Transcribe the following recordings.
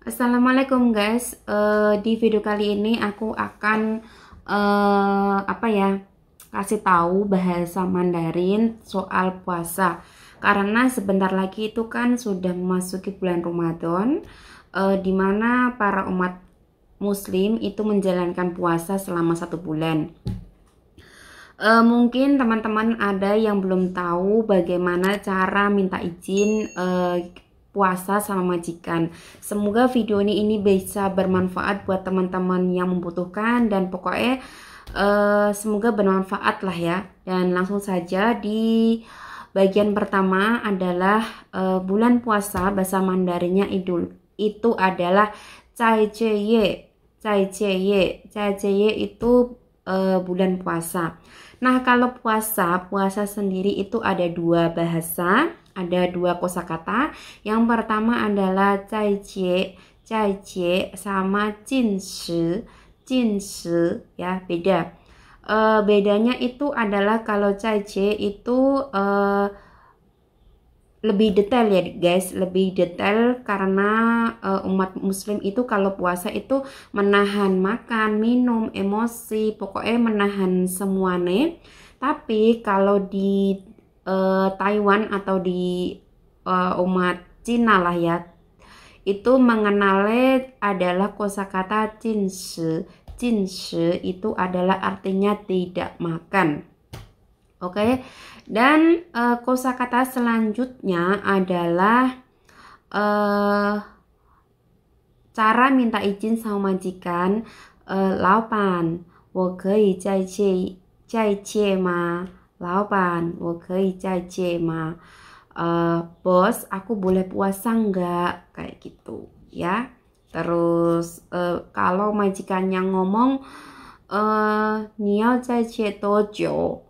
Assalamualaikum guys uh, di video kali ini aku akan uh, apa ya kasih tahu bahasa Mandarin soal puasa karena sebentar lagi itu kan sudah memasuki bulan Ramadan uh, mana para umat muslim itu menjalankan puasa selama satu bulan uh, mungkin teman-teman ada yang belum tahu bagaimana cara minta izin uh, puasa sama majikan. Semoga video ini ini bisa bermanfaat buat teman-teman yang membutuhkan dan pokoknya uh, semoga bermanfaat lah ya. Dan langsung saja di bagian pertama adalah uh, bulan puasa bahasa Mandarinnya Idul. Itu adalah Cai Jie. Cai Cai itu uh, bulan puasa. Nah, kalau puasa, puasa sendiri itu ada dua bahasa ada dua kosakata. Yang pertama adalah cai jie, cai jie sama jin shi, jin shi ya beda. E, bedanya itu adalah kalau cai jie itu e, lebih detail ya guys, lebih detail karena uh, umat muslim itu kalau puasa itu menahan makan, minum, emosi, pokoknya menahan semuanya. Tapi kalau di uh, Taiwan atau di uh, umat Cina lah ya itu mengenali adalah kosakata cinse cinse itu adalah artinya tidak makan oke okay? dan uh, kosakata selanjutnya adalah uh, cara minta izin sama majikan uh, laopan ma 老板，我可以再借吗? Uh, bos, aku boleh puasa nggak? Kayak gitu, ya. Terus eh, kalau majikannya ngomong, uh, eh, niao zai jie tojo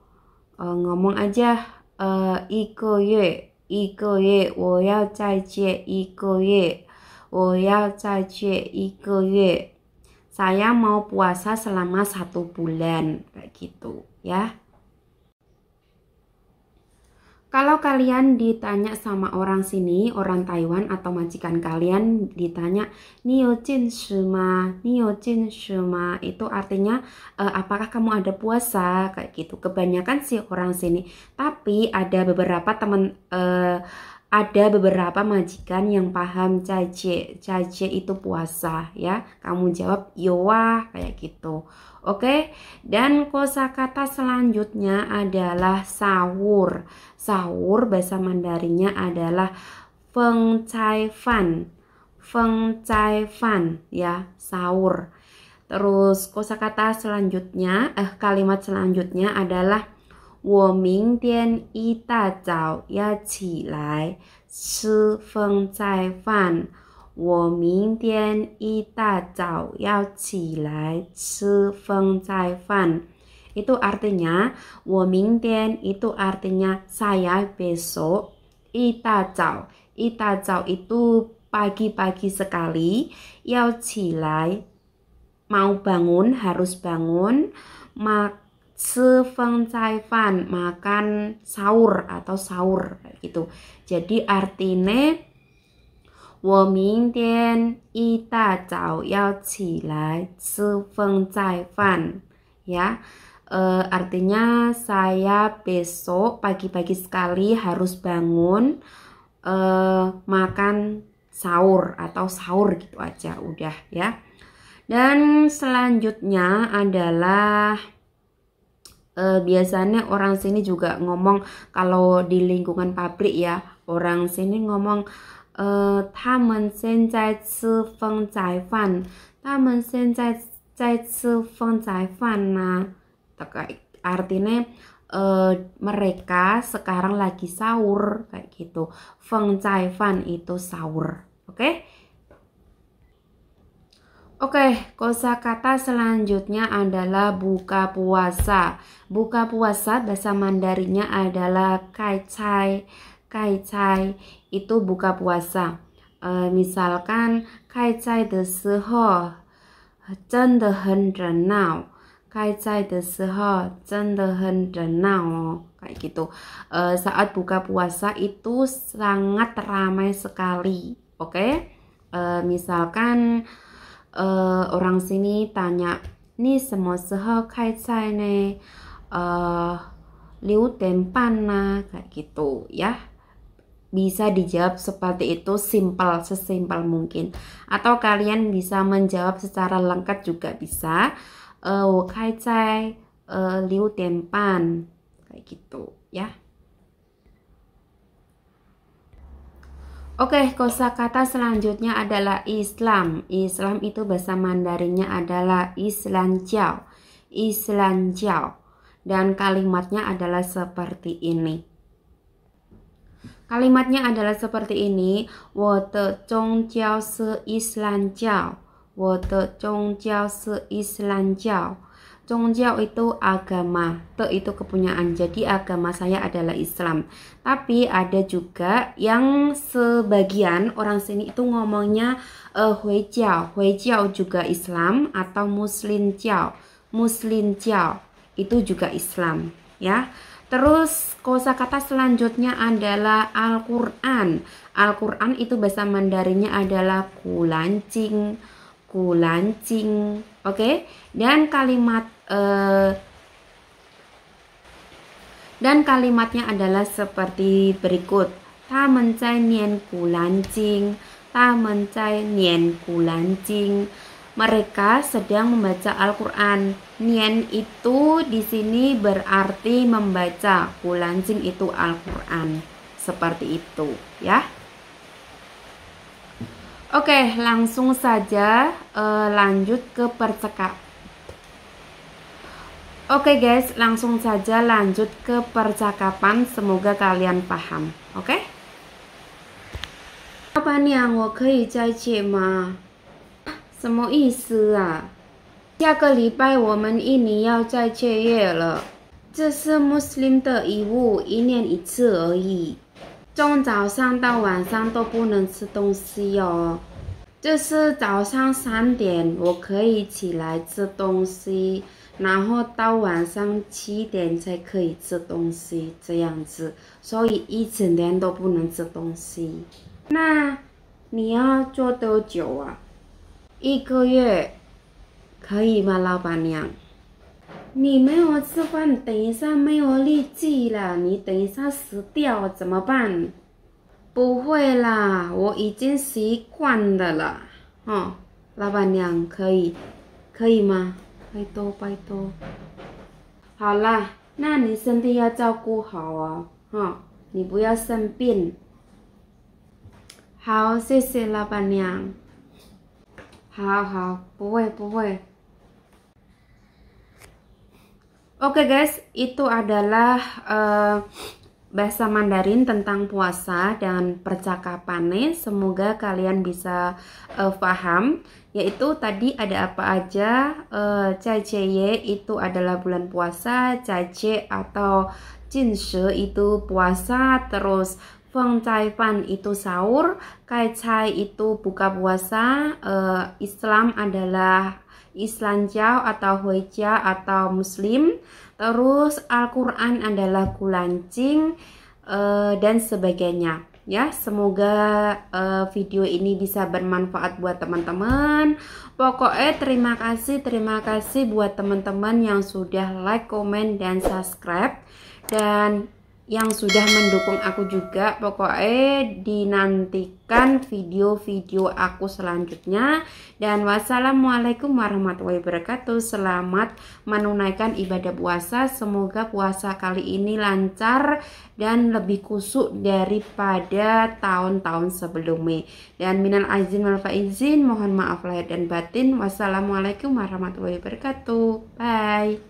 Uh, ngomong aja, uh, iko ye, iko ye, wo yao zai jie iko ye, wo yao zai jie iko ye. Saya mau puasa selama satu bulan, kayak gitu, ya. Kalau kalian ditanya sama orang sini, orang Taiwan atau majikan kalian ditanya, Niyo Jin Shuma, Niyo Shuma, itu artinya e, apakah kamu ada puasa, kayak gitu. Kebanyakan sih orang sini, tapi ada beberapa teman, e, eh, ada beberapa majikan yang paham caje, caje itu puasa ya. Kamu jawab yoa kayak gitu. Oke, dan kosakata selanjutnya adalah sahur sahur bahasa Mandarinya adalah feng cai fan. Feng cai fan ya, sahur. Terus kosakata selanjutnya, eh kalimat selanjutnya adalah wo ming tian yi da zao ya qi lai shi feng cai fan. Wo ming tian yi da zao ya qi lai shi feng cai fan. Itu artinya 我明天 itu artinya saya besok. Ita cao. Ita cao itu pagi-pagi sekali. Yao cilai. Mau bangun, harus bangun. Mak Sefeng cai fan makan sahur atau sahur gitu. Jadi artinya ya Uh, artinya saya besok pagi-pagi sekali harus bangun uh, makan sahur atau sahur gitu aja udah ya. Dan selanjutnya adalah uh, biasanya orang sini juga ngomong kalau di lingkungan pabrik ya orang sini ngomong uh, nah, artinya uh, mereka sekarang lagi sahur kayak gitu feng cai fan itu sahur oke okay? Oke, okay, kosakata selanjutnya adalah buka puasa. Buka puasa bahasa Mandarinnya adalah kai cai. Kai cai itu buka puasa. E, misalkan kai cai de shi ho zhen 开斋的时候真的很热闹 oh. kayak gitu uh, saat buka puasa itu sangat ramai sekali oke okay? Eh, misalkan uh, orang sini tanya nih semua seho kai cai ne uh, liu tempan nah kayak gitu ya bisa dijawab seperti itu simpel sesimpel mungkin atau kalian bisa menjawab secara lengkap juga bisa uh, kayak gitu ya. Oke, okay, kosakata selanjutnya adalah Islam. Islam itu bahasa Mandarinnya adalah Islam Jiao. Islam Jiao. Dan kalimatnya adalah seperti ini. Kalimatnya adalah seperti ini. 我的宗教是伊斯兰教。se 我的宗教是 Islam Zongjao itu agama, te itu kepunyaan. Jadi agama saya adalah Islam. Tapi ada juga yang sebagian orang sini itu ngomongnya uh, eh, Hui Jiao. juga Islam atau Muslim Jiao. Muslim Jiao itu juga Islam, ya. Terus kosakata selanjutnya adalah Al-Qur'an. Al-Qur'an itu bahasa Mandarinnya adalah kulancing kulancing. Oke, okay? dan kalimat uh, dan kalimatnya adalah seperti berikut. Ta mencai nian kulancing, ta mencai nian kulancing. Mereka sedang membaca Al-Quran. Nian itu di sini berarti membaca, kulancing itu Al-Quran. Seperti itu, ya. Oke, langsung saja uh, lanjut ke percekap. Oke guys, langsung saja lanjut ke percakapan. Semoga kalian paham. Oke? Apa Okay? 老板娘，我可以再借吗？什么意思啊？下个礼拜我们印尼要再借阅了，这是穆斯林的义务，一年一次而已。从早上到晚上都不能吃东西哦，就是早上三点我可以起来吃东西，然后到晚上七点才可以吃东西，这样子，所以一整天都不能吃东西。那你要做多久啊？一个月，可以吗，老板娘？你没有吃饭，等一下没有力气了，你等一下死掉怎么办？不会啦，我已经习惯了啦。哦，老板娘，可以，可以吗？拜托拜托。好啦，那你身体要照顾好哦。哈，你不要生病。好，谢谢老板娘。好好，不会不会。Oke okay guys, itu adalah uh, bahasa Mandarin tentang puasa dan percakapannya. Semoga kalian bisa uh, paham. Yaitu tadi ada apa aja? Uh, eh, Cajeye itu adalah bulan puasa, cace atau Jinshe itu puasa, terus Feng Cai Fan itu sahur, Kai Cai itu buka puasa, uh, Islam adalah Islanjau atau Hoja atau Muslim. Terus Al-Quran adalah kulancing uh, dan sebagainya. Ya, semoga uh, video ini bisa bermanfaat buat teman-teman. Pokoknya terima kasih, terima kasih buat teman-teman yang sudah like, komen, dan subscribe. Dan yang sudah mendukung aku juga pokoknya dinantikan video-video aku selanjutnya dan wassalamualaikum warahmatullahi wabarakatuh selamat menunaikan ibadah puasa semoga puasa kali ini lancar dan lebih kusuk daripada tahun-tahun sebelumnya dan minal aizin wal faizin mohon maaf lahir dan batin wassalamualaikum warahmatullahi wabarakatuh bye